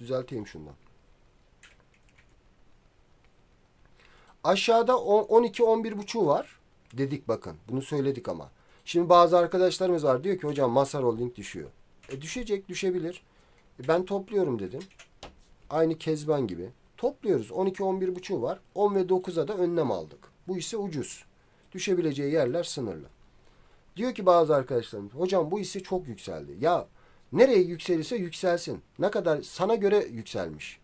Düzelteyim şundan. Aşağıda 12 11 buçu var. Dedik bakın. Bunu söyledik ama. Şimdi bazı arkadaşlarımız var. Diyor ki hocam Masar Holding düşüyor. E düşecek düşebilir. E ben topluyorum dedim. Aynı Kezban gibi. Topluyoruz. 12 11 buçu var. 10 ve 9'a da önlem aldık. Bu ise ucuz. Düşebileceği yerler sınırlı. Diyor ki bazı arkadaşlarımız hocam bu ise çok yükseldi. Ya Nereye yükselirse yükselsin. Ne kadar sana göre yükselmiş.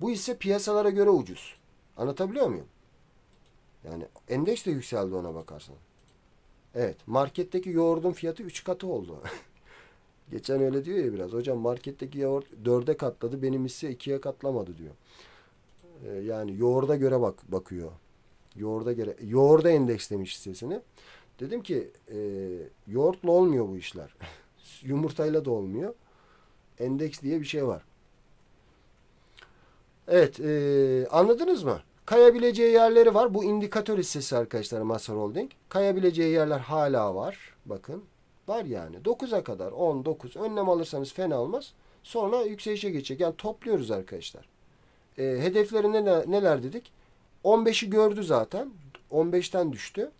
Bu ise piyasalara göre ucuz. Anlatabiliyor muyum? Yani endeks de yükseldi ona bakarsan. Evet marketteki yoğurdun fiyatı 3 katı oldu. Geçen öyle diyor ya biraz. Hocam marketteki yoğurt 4'e katladı benim ise 2'ye katlamadı diyor. Ee, yani yoğurda göre bak bakıyor. Yoğurda göre yoğurda endekslemiş hissesini. Dedim ki e, yoğurtla olmuyor bu işler. yumurtayla da olmuyor. Endeks diye bir şey var. Evet e, anladınız mı? Kayabileceği yerleri var. Bu indikatör hissesi arkadaşlar Masar Holding. Kayabileceği yerler hala var. Bakın var yani. 9'a kadar 10, 9 önlem alırsanız fena olmaz. Sonra yükselişe geçecek. Yani topluyoruz arkadaşlar. E, hedefleri ne neler dedik? 15'i gördü zaten. 15'ten düştü.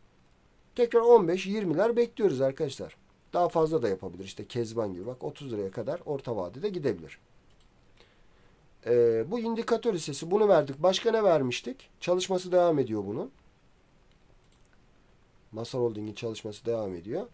Tekrar 15-20'ler bekliyoruz arkadaşlar. Daha fazla da yapabilir. İşte Kezban gibi bak 30 liraya kadar orta vadede gidebilir. Ee, bu indikatör hissesi bunu verdik. Başka ne vermiştik? Çalışması devam ediyor bunun. Masar Holding'in çalışması devam ediyor.